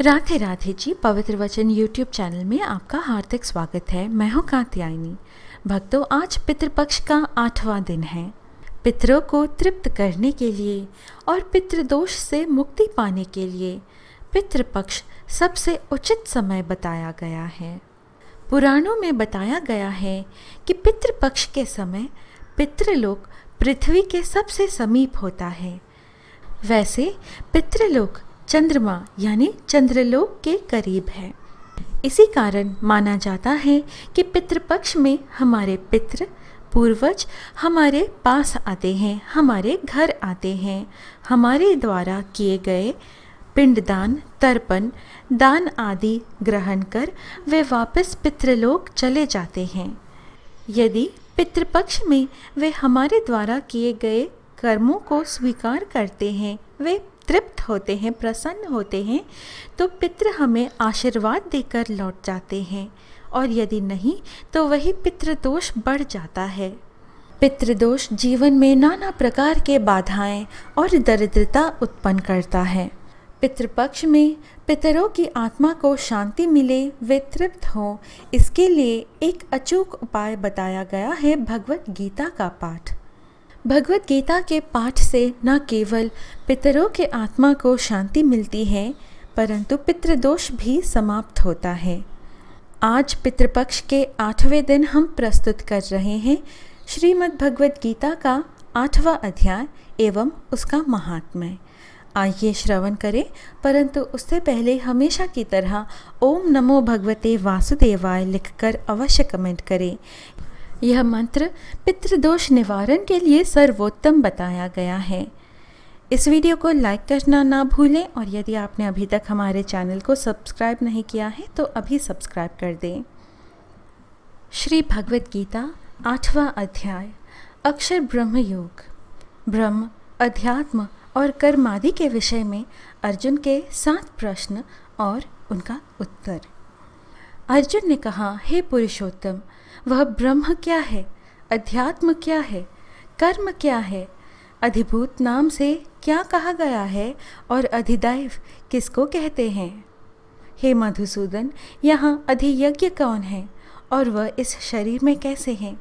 राधे राधे जी पवित्र वचन YouTube channel में आपका हार्दिक स्वागत है मैं हूँ कात्यायनी भक्तों आज पितृपक्ष का आठवां दिन है पितरों को तृप्त करने के लिए और पितृदोष से मुक्ति पाने के लिए पितृपक्ष सबसे उचित समय बताया गया है पुराणों में बताया गया है कि पितृपक्ष के समय पितृलोक पृथ्वी के सबसे समीप होता है वैसे पितृलोक चंद्रमा यानी चंद्रलोक के करीब है इसी कारण माना जाता है कि पितृपक्ष में हमारे पितृ पूर्वज हमारे पास आते हैं हमारे घर आते हैं हमारे द्वारा किए गए पिंडदान तर्पण दान आदि ग्रहण कर वे वापस पितृलोक चले जाते हैं यदि पितृपक्ष में वे हमारे द्वारा किए गए कर्मों को स्वीकार करते हैं वे तृप्त होते हैं प्रसन्न होते हैं तो पितृ हमें आशीर्वाद देकर लौट जाते हैं और यदि नहीं तो वही पितृदोष बढ़ जाता है पितृदोष जीवन में नाना प्रकार के बाधाएं और दरिद्रता उत्पन्न करता है पितृपक्ष में पितरों की आत्मा को शांति मिले वे तृप्त हों इसके लिए एक अचूक उपाय बताया गया है भगवत गीता का पाठ भगवत गीता के पाठ से न केवल पितरों के आत्मा को शांति मिलती है परंतु पितृदोष भी समाप्त होता है आज पितृपक्ष के आठवें दिन हम प्रस्तुत कर रहे हैं श्रीमद् भगवत गीता का आठवां अध्याय एवं उसका महात्म्य आइए श्रवण करें परंतु उससे पहले हमेशा की तरह ओम नमो भगवते वासुदेवाय लिखकर अवश्य कमेंट करें यह मंत्र पितृदोष निवारण के लिए सर्वोत्तम बताया गया है इस वीडियो को लाइक करना ना भूलें और यदि आपने अभी तक हमारे चैनल को सब्सक्राइब नहीं किया है तो अभी सब्सक्राइब कर दें श्री भगवत गीता आठवां अध्याय अक्षर ब्रह्म योग ब्रह्म अध्यात्म और कर्मादि के विषय में अर्जुन के सात प्रश्न और उनका उत्तर अर्जुन ने कहा हे पुरुषोत्तम वह ब्रह्म क्या है अध्यात्म क्या है कर्म क्या है अधिभूत नाम से क्या कहा गया है और अधिदैव किसको कहते हैं हे मधुसूदन यहाँ अधियज्ञ कौन है और वह इस शरीर में कैसे हैं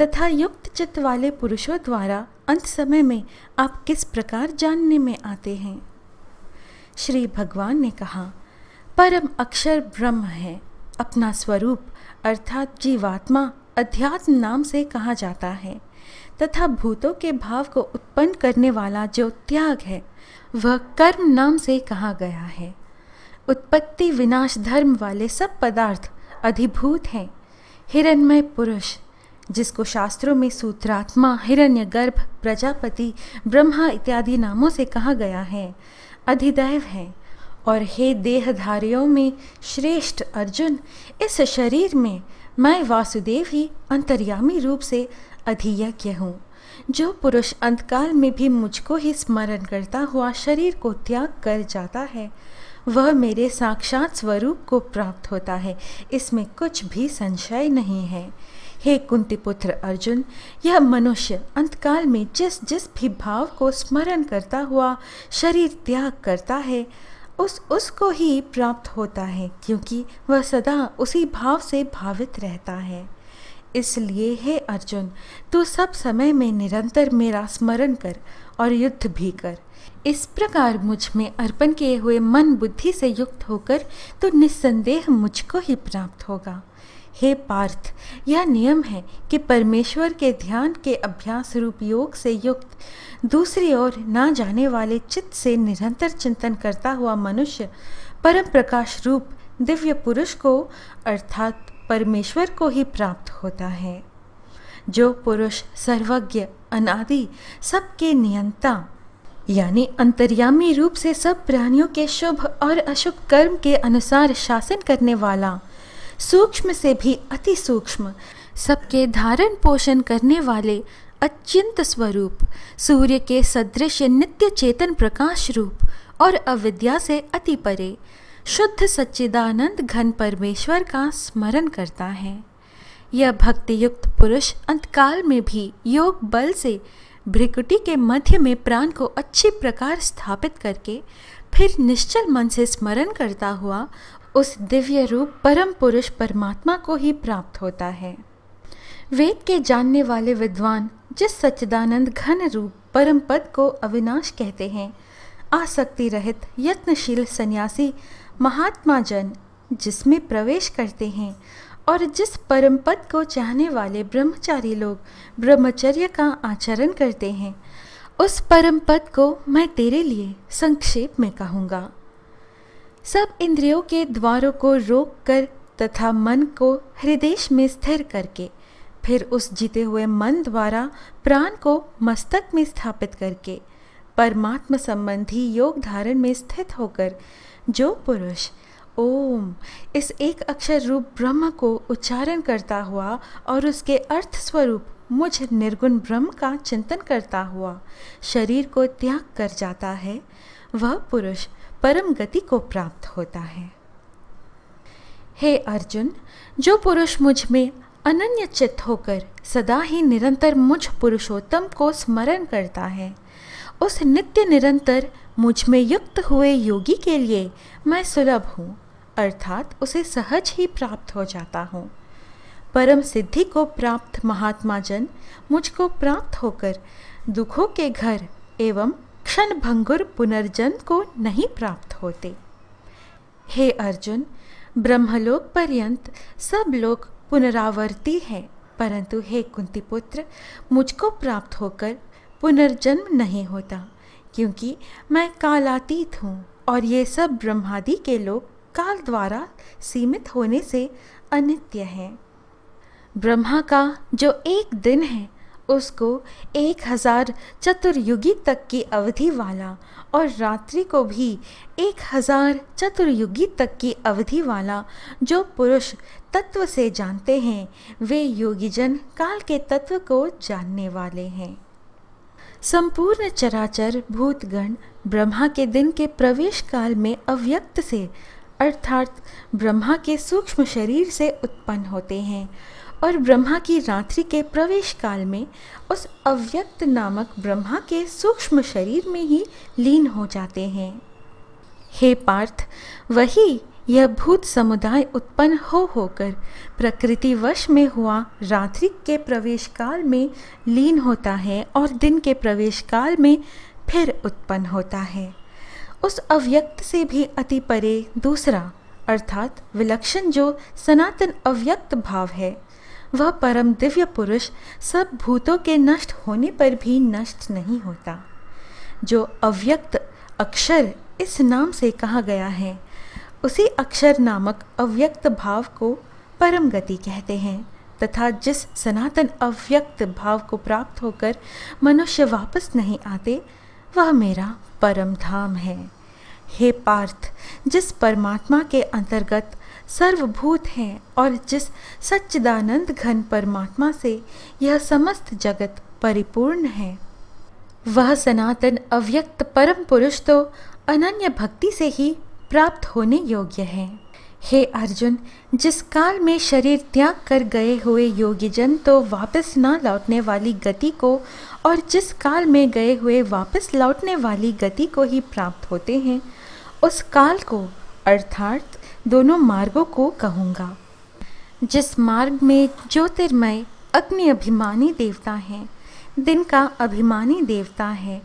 तथा युक्त चित्त वाले पुरुषों द्वारा अंत समय में आप किस प्रकार जानने में आते हैं श्री भगवान ने कहा परम अक्षर ब्रह्म है अपना स्वरूप अर्थात जीवात्मा अध्यात्म नाम से कहा जाता है तथा भूतों के भाव को उत्पन्न करने वाला जो त्याग है वह कर्म नाम से कहा गया है उत्पत्ति विनाश धर्म वाले सब पदार्थ अधिभूत हैं हिरणमय पुरुष जिसको शास्त्रों में सूत्रात्मा हिरण्य गर्भ प्रजापति ब्रह्मा इत्यादि नामों से कहा गया है अधिदैव है और हे देहधारियों में श्रेष्ठ अर्जुन इस शरीर में मैं वासुदेव ही अंतर्यामी रूप से अधीयज्ञ हूँ जो पुरुष अंतकाल में भी मुझको ही स्मरण करता हुआ शरीर को त्याग कर जाता है वह मेरे साक्षात स्वरूप को प्राप्त होता है इसमें कुछ भी संशय नहीं है हे कुंती पुत्र अर्जुन यह मनुष्य अंतकाल में जिस जिस भी भाव को स्मरण करता हुआ शरीर त्याग करता है उस उसको ही प्राप्त होता है क्योंकि वह सदा उसी भाव से भावित रहता है इसलिए हे अर्जुन तू सब समय में निरंतर मेरा स्मरण कर और युद्ध भी कर इस प्रकार मुझ में अर्पण किए हुए मन बुद्धि से युक्त होकर तो निस्संदेह मुझको ही प्राप्त होगा हे पार्थ यह नियम है कि परमेश्वर के ध्यान के अभ्यास रूप योग से युक्त दूसरी ओर ना जाने वाले चित्त से निरंतर चिंतन करता हुआ मनुष्य परम प्रकाश रूप दिव्य पुरुष को अर्थात परमेश्वर को ही प्राप्त होता है जो पुरुष सर्वज्ञ अनादि सबके नियंता यानी अंतर्यामी रूप से सब प्राणियों के शुभ और अशुभ कर्म के अनुसार शासन करने वाला सूक्ष्म से भी अति सूक्ष्म सबके धारण पोषण करने वाले अत्यंत स्वरूप सूर्य के सदृश नित्य चेतन प्रकाश रूप और अविद्या से अति परे शुद्ध सच्चिदानंद घन परमेश्वर का स्मरण करता है यह भक्तियुक्त पुरुष अंतकाल में भी योग बल से भ्रिकुटी के मध्य में प्राण को अच्छे प्रकार स्थापित करके फिर निश्चल मन से स्मरण करता हुआ उस दिव्य रूप परम पुरुष परमात्मा को ही प्राप्त होता है वेद के जानने वाले विद्वान जिस सच्चिदानंद घन रूप परम पद को अविनाश कहते हैं आसक्ति रहित यत्नशील सन्यासी महात्मा जन जिसमें प्रवेश करते हैं और जिस परम पद को चाहने वाले ब्रह्मचारी लोग ब्रह्मचर्य का आचरण करते हैं उस परम पद को मैं तेरे लिए संक्षेप में कहूँगा सब इंद्रियों के द्वारों को रोक कर तथा मन को हृदय में स्थिर करके फिर उस जीते हुए मन द्वारा प्राण को मस्तक में स्थापित करके परमात्म संबंधी योग धारण में स्थित होकर जो पुरुष ओम इस एक अक्षर रूप ब्रह्म को उच्चारण करता हुआ और उसके अर्थ स्वरूप मुझ निर्गुण ब्रह्म का चिंतन करता हुआ शरीर को त्याग कर जाता है वह पुरुष परम गति को प्राप्त होता है हे अर्जुन जो पुरुष मुझ में अनन्य चित्त होकर सदा ही निरंतर मुझ पुरुषोत्तम को स्मरण करता है उस नित्य निरंतर मुझ में युक्त हुए योगी के लिए मैं सुलभ हूँ अर्थात उसे सहज ही प्राप्त हो जाता हूँ परम सिद्धि को प्राप्त महात्मा जन मुझको प्राप्त होकर दुखों के घर एवं क्षण भंगुर पुनर्जन्म को नहीं प्राप्त होते हे अर्जुन ब्रह्मलोक पर्यंत सब लोग पुनरावर्ती हैं परंतु हे कुंती पुत्र मुझको प्राप्त होकर पुनर्जन्म नहीं होता क्योंकि मैं कालातीत हूँ और ये सब ब्रह्मादि के लोग काल द्वारा सीमित होने से अनित्य हैं ब्रह्मा का जो एक दिन है उसको एक हजार चतुर्युगी तक की अवधि वाला और रात्रि को भी एक हजार चतुर्युगी तक की अवधि वाला जो पुरुष तत्व से जानते हैं वे योगीजन काल के तत्व को जानने वाले हैं संपूर्ण चराचर भूतगण ब्रह्मा के दिन के प्रवेश काल में अव्यक्त से अर्थात ब्रह्मा के सूक्ष्म शरीर से उत्पन्न होते हैं और ब्रह्मा की रात्रि के प्रवेश काल में उस अव्यक्त नामक ब्रह्मा के सूक्ष्म शरीर में ही लीन हो जाते हैं हे पार्थ वही यह भूत समुदाय उत्पन्न हो होकर प्रकृति वश में हुआ रात्रि के प्रवेश काल में लीन होता है और दिन के प्रवेश काल में फिर उत्पन्न होता है उस अव्यक्त से भी अति परे दूसरा अर्थात विलक्षण जो सनातन अव्यक्त भाव है वह परम दिव्य पुरुष सब भूतों के नष्ट होने पर भी नष्ट नहीं होता जो अव्यक्त अक्षर इस नाम से कहा गया है उसी अक्षर नामक अव्यक्त भाव को परम गति कहते हैं तथा जिस सनातन अव्यक्त भाव को प्राप्त होकर मनुष्य वापस नहीं आते वह मेरा परम धाम है हे पार्थ जिस परमात्मा के अंतर्गत सर्वभूत हैं और जिस सच्चिदानंद घन परमात्मा से यह समस्त जगत परिपूर्ण है वह सनातन अव्यक्त परम पुरुष तो अनन्य भक्ति से ही प्राप्त होने योग्य है हे अर्जुन जिस काल में शरीर त्याग कर गए हुए योगीजन तो वापस न लौटने वाली गति को और जिस काल में गए हुए वापस लौटने वाली गति को ही प्राप्त होते हैं उस काल को अर्थात दोनों मार्गों को कहूँगा जिस मार्ग में ज्योतिर्मय अग्नि अभिमानी देवता हैं दिन का अभिमानी देवता है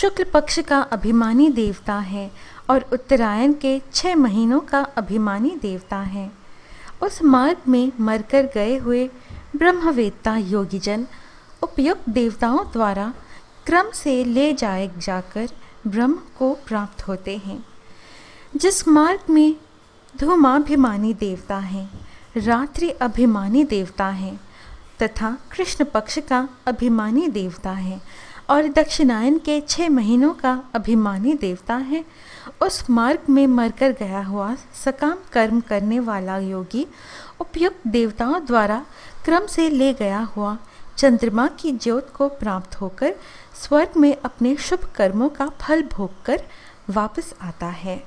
शुक्ल पक्ष का अभिमानी देवता है और उत्तरायण के छः महीनों का अभिमानी देवता है उस मार्ग में मरकर गए हुए ब्रह्मवेत्ता योगीजन उपयुक्त देवताओं द्वारा क्रम से ले जाए जाकर ब्रह्म को प्राप्त होते हैं जिस मार्ग में धूमाभिमानी देवता हैं रात्रि अभिमानी देवता हैं तथा कृष्ण पक्ष का अभिमानी देवता है और दक्षिणायन के छः महीनों का अभिमानी देवता है उस मार्ग में मरकर गया हुआ सकाम कर्म करने वाला योगी उपयुक्त देवताओं द्वारा क्रम से ले गया हुआ चंद्रमा की ज्योत को प्राप्त होकर स्वर्ग में अपने शुभ कर्मों का फल भोगकर वापस आता है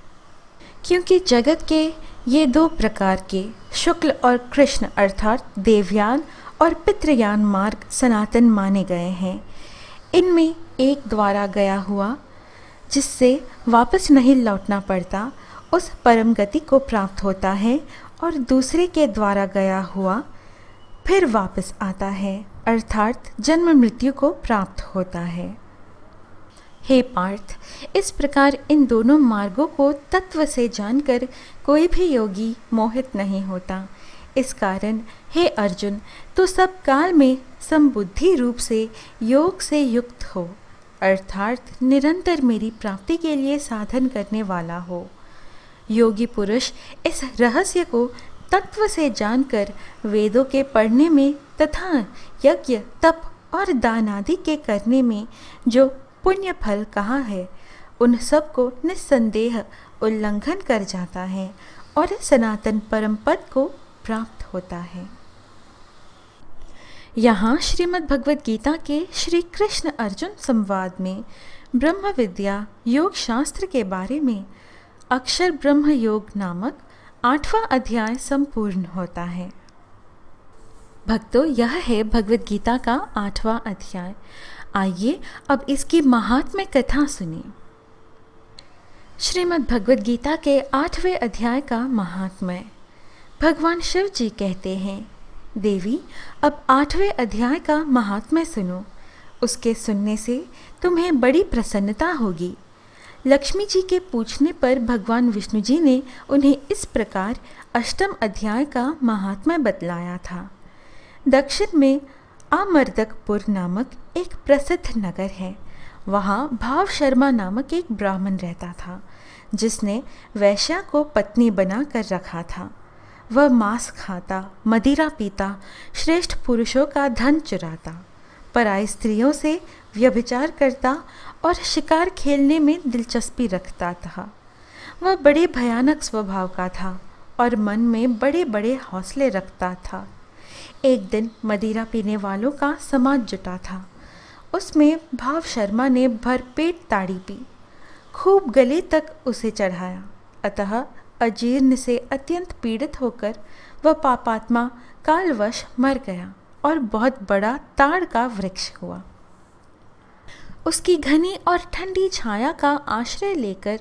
क्योंकि जगत के ये दो प्रकार के शुक्ल और कृष्ण अर्थात देवयान और पितृयान मार्ग सनातन माने गए हैं इनमें एक द्वारा गया हुआ जिससे वापस नहीं लौटना पड़ता उस परम गति को प्राप्त होता है और दूसरे के द्वारा गया हुआ फिर वापस आता है अर्थात जन्म मृत्यु को प्राप्त होता है हे पार्थ इस प्रकार इन दोनों मार्गों को तत्व से जानकर कोई भी योगी मोहित नहीं होता इस कारण हे अर्जुन तो सब काल में समबुद्धि रूप से योग से युक्त हो अर्थात निरंतर मेरी प्राप्ति के लिए साधन करने वाला हो योगी पुरुष इस रहस्य को तत्व से जानकर वेदों के पढ़ने में तथा यज्ञ तप और दान आदि के करने में जो पुण्य फल कहाँ है उन सबको निस्संदेह उल्लंघन कर जाता है और सनातन परम पद को प्राप्त होता है यहाँ श्रीमद् भगवद गीता के श्री कृष्ण अर्जुन संवाद में ब्रह्म विद्या योग शास्त्र के बारे में अक्षर ब्रह्म योग नामक आठवां अध्याय संपूर्ण होता है भक्तों यह है भगवद गीता का आठवां अध्याय आइए अब इसकी महात्म्य कथा सुनिए श्रीमद् भगवद गीता के आठवें अध्याय का महात्म्य भगवान शिव जी कहते हैं देवी अब आठवें अध्याय का महात्म्य सुनो उसके सुनने से तुम्हें बड़ी प्रसन्नता होगी लक्ष्मी जी के पूछने पर भगवान विष्णु जी ने उन्हें इस प्रकार अष्टम अध्याय का महात्मा बतलाया था दक्षिण में अमरदकपुर नामक एक प्रसिद्ध नगर है वहाँ भाव शर्मा नामक एक ब्राह्मण रहता था जिसने वैश्या को पत्नी बना कर रखा था वह मांस खाता मदिरा पीता श्रेष्ठ पुरुषों का धन चुराता पराय स्त्रियों से व्यभिचार करता और शिकार खेलने में दिलचस्पी रखता था वह बड़े भयानक स्वभाव का था और मन में बड़े बड़े हौसले रखता था एक दिन मदिरा पीने वालों का समाज जुटा था उसमें भाव शर्मा ने भरपेट ताड़ी पी खूब गले तक उसे चढ़ाया अतः अजीर्ण से अत्यंत पीड़ित होकर वह पापात्मा कालवश मर गया और बहुत बड़ा ताड़ का वृक्ष हुआ उसकी घनी और ठंडी छाया का आश्रय लेकर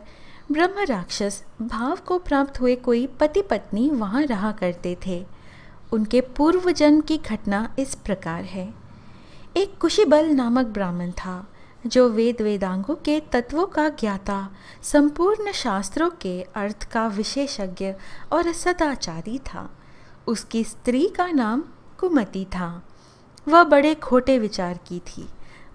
ब्रह्म राक्षस भाव को प्राप्त हुए कोई पति पत्नी वहाँ रहा करते थे उनके पूर्व जन्म की घटना इस प्रकार है एक कुशीबल नामक ब्राह्मण था जो वेद वेदांगों के तत्वों का ज्ञाता संपूर्ण शास्त्रों के अर्थ का विशेषज्ञ और सदाचारी था उसकी स्त्री का नाम कुमति था वह बड़े खोटे विचार की थी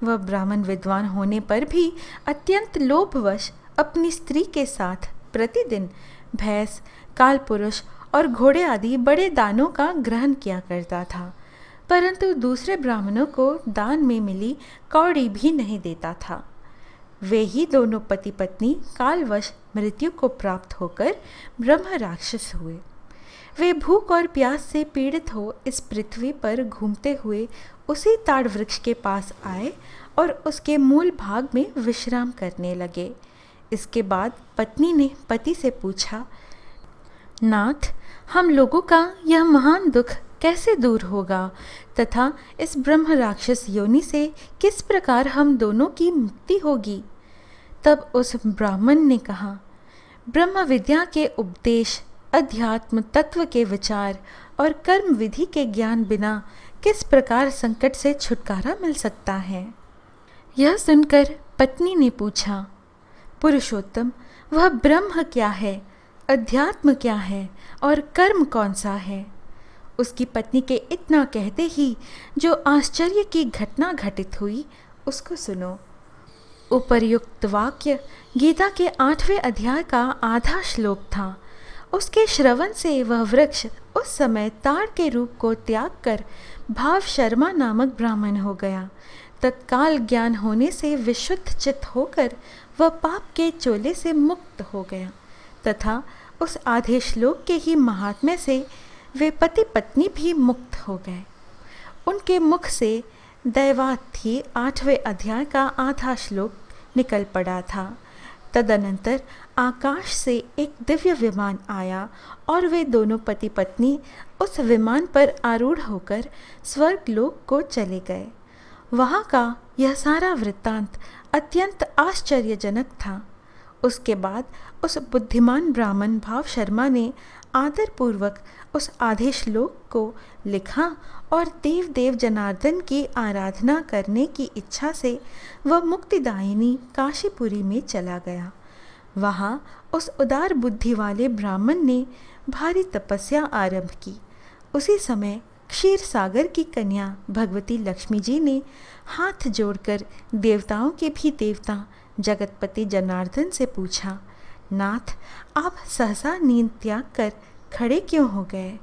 वह ब्राह्मण विद्वान होने पर भी अत्यंत लोभवश अपनी स्त्री के साथ प्रतिदिन भैंस कालपुरुष और घोड़े आदि बड़े दानों का ग्रहण किया करता था परंतु दूसरे ब्राह्मणों को दान में मिली कौड़ी भी नहीं देता था वे ही दोनों पति पत्नी कालवश मृत्यु को प्राप्त होकर ब्रह्म राक्षस हुए वे भूख और प्यास से पीड़ित हो इस पृथ्वी पर घूमते हुए उसी ताड़ वृक्ष के पास आए और उसके मूल भाग में विश्राम करने लगे इसके बाद पत्नी ने पति से पूछा नाथ हम लोगों का यह महान दुख कैसे दूर होगा तथा इस ब्रह्म राक्षस योनि से किस प्रकार हम दोनों की मुक्ति होगी तब उस ब्राह्मण ने कहा ब्रह्म विद्या के उपदेश अध्यात्म तत्व के विचार और कर्म विधि के ज्ञान बिना किस प्रकार संकट से छुटकारा मिल सकता है यह सुनकर पत्नी ने पूछा पुरुषोत्तम वह ब्रह्म क्या है अध्यात्म क्या है और कर्म कौन सा है उसकी पत्नी के इतना कहते ही जो आश्चर्य की घटना घटित हुई उसको सुनो उपर्युक्त वाक्य गीता के आठवें अध्याय का आधा श्लोक था उसके श्रवण से वह वृक्ष उस समय ताड़ के रूप को त्याग कर भाव शर्मा नामक ब्राह्मण हो गया तत्काल ज्ञान होने से विशुद्ध चित्त होकर वह पाप के चोले से मुक्त हो गया तथा उस आधे श्लोक के ही महात्म्य से वे पति पत्नी भी मुक्त हो गए उनके मुख से दैवाथी आठवें अध्याय का आधा श्लोक निकल पड़ा था तदनंतर आकाश से एक दिव्य विमान आया और वे दोनों पति पत्नी उस विमान पर आरूढ़ होकर लोक को चले गए वहाँ का यह सारा वृत्तांत अत्यंत आश्चर्यजनक था उसके बाद उस बुद्धिमान ब्राह्मण भाव शर्मा ने आदरपूर्वक उस आधे श्लोक को लिखा और देव देव जनार्दन की आराधना करने की इच्छा से वह मुक्तिदायिनी काशीपुरी में चला गया वहाँ उस उदार बुद्धि वाले ब्राह्मण ने भारी तपस्या आरंभ की उसी समय क्षीर सागर की कन्या भगवती लक्ष्मी जी ने हाथ जोड़कर देवताओं के भी देवता जगतपति जनार्दन से पूछा नाथ आप सहसा नींद त्याग कर खड़े क्यों हो गए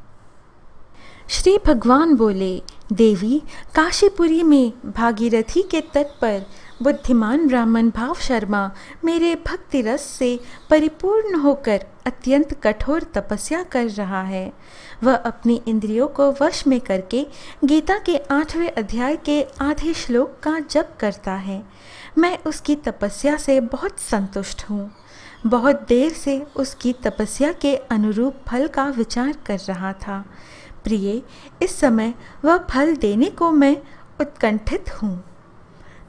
श्री भगवान बोले देवी काशीपुरी में भागीरथी के तट पर बुद्धिमान ब्राह्मण भाव शर्मा मेरे भक्ति रस से परिपूर्ण होकर अत्यंत कठोर तपस्या कर रहा है वह अपनी इंद्रियों को वश में करके गीता के आठवें अध्याय के आधे श्लोक का जप करता है मैं उसकी तपस्या से बहुत संतुष्ट हूँ बहुत देर से उसकी तपस्या के अनुरूप फल का विचार कर रहा था प्रिय इस समय वह फल देने को मैं उत्कंठित हूँ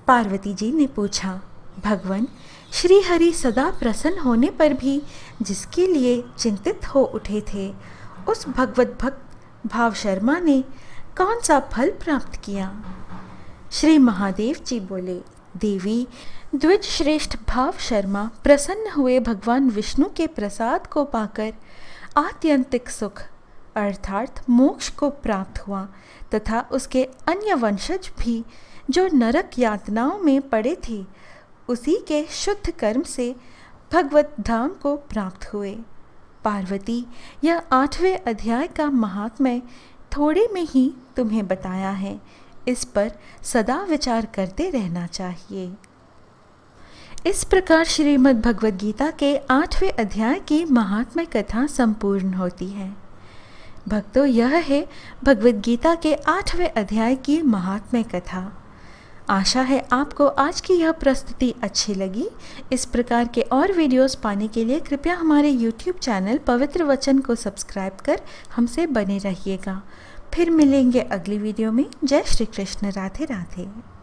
पार्वती जी ने पूछा भगवान श्री हरि सदा प्रसन्न होने पर भी जिसके लिए चिंतित हो उठे थे उस भगवत भक्त भाव शर्मा ने कौन सा फल प्राप्त किया श्री महादेव जी बोले देवी द्विज श्रेष्ठ भाव शर्मा प्रसन्न हुए भगवान विष्णु के प्रसाद को पाकर आत्यंतिक सुख अर्थात मोक्ष को प्राप्त हुआ तथा उसके अन्य वंशज भी जो नरक यातनाओं में पड़े थे उसी के शुद्ध कर्म से भगवत धाम को प्राप्त हुए पार्वती यह आठवें अध्याय का महात्मय थोड़े में ही तुम्हें बताया है इस पर सदा विचार करते रहना चाहिए इस प्रकार श्रीमद् भगवद गीता के आठवें अध्याय की महात्म्य कथा संपूर्ण होती है भक्तों यह है भगवद गीता के आठवें अध्याय की महात्म्य कथा आशा है आपको आज की यह प्रस्तुति अच्छी लगी इस प्रकार के और वीडियोस पाने के लिए कृपया हमारे YouTube चैनल पवित्र वचन को सब्सक्राइब कर हमसे बने रहिएगा फिर मिलेंगे अगली वीडियो में जय श्री कृष्ण राधे राधे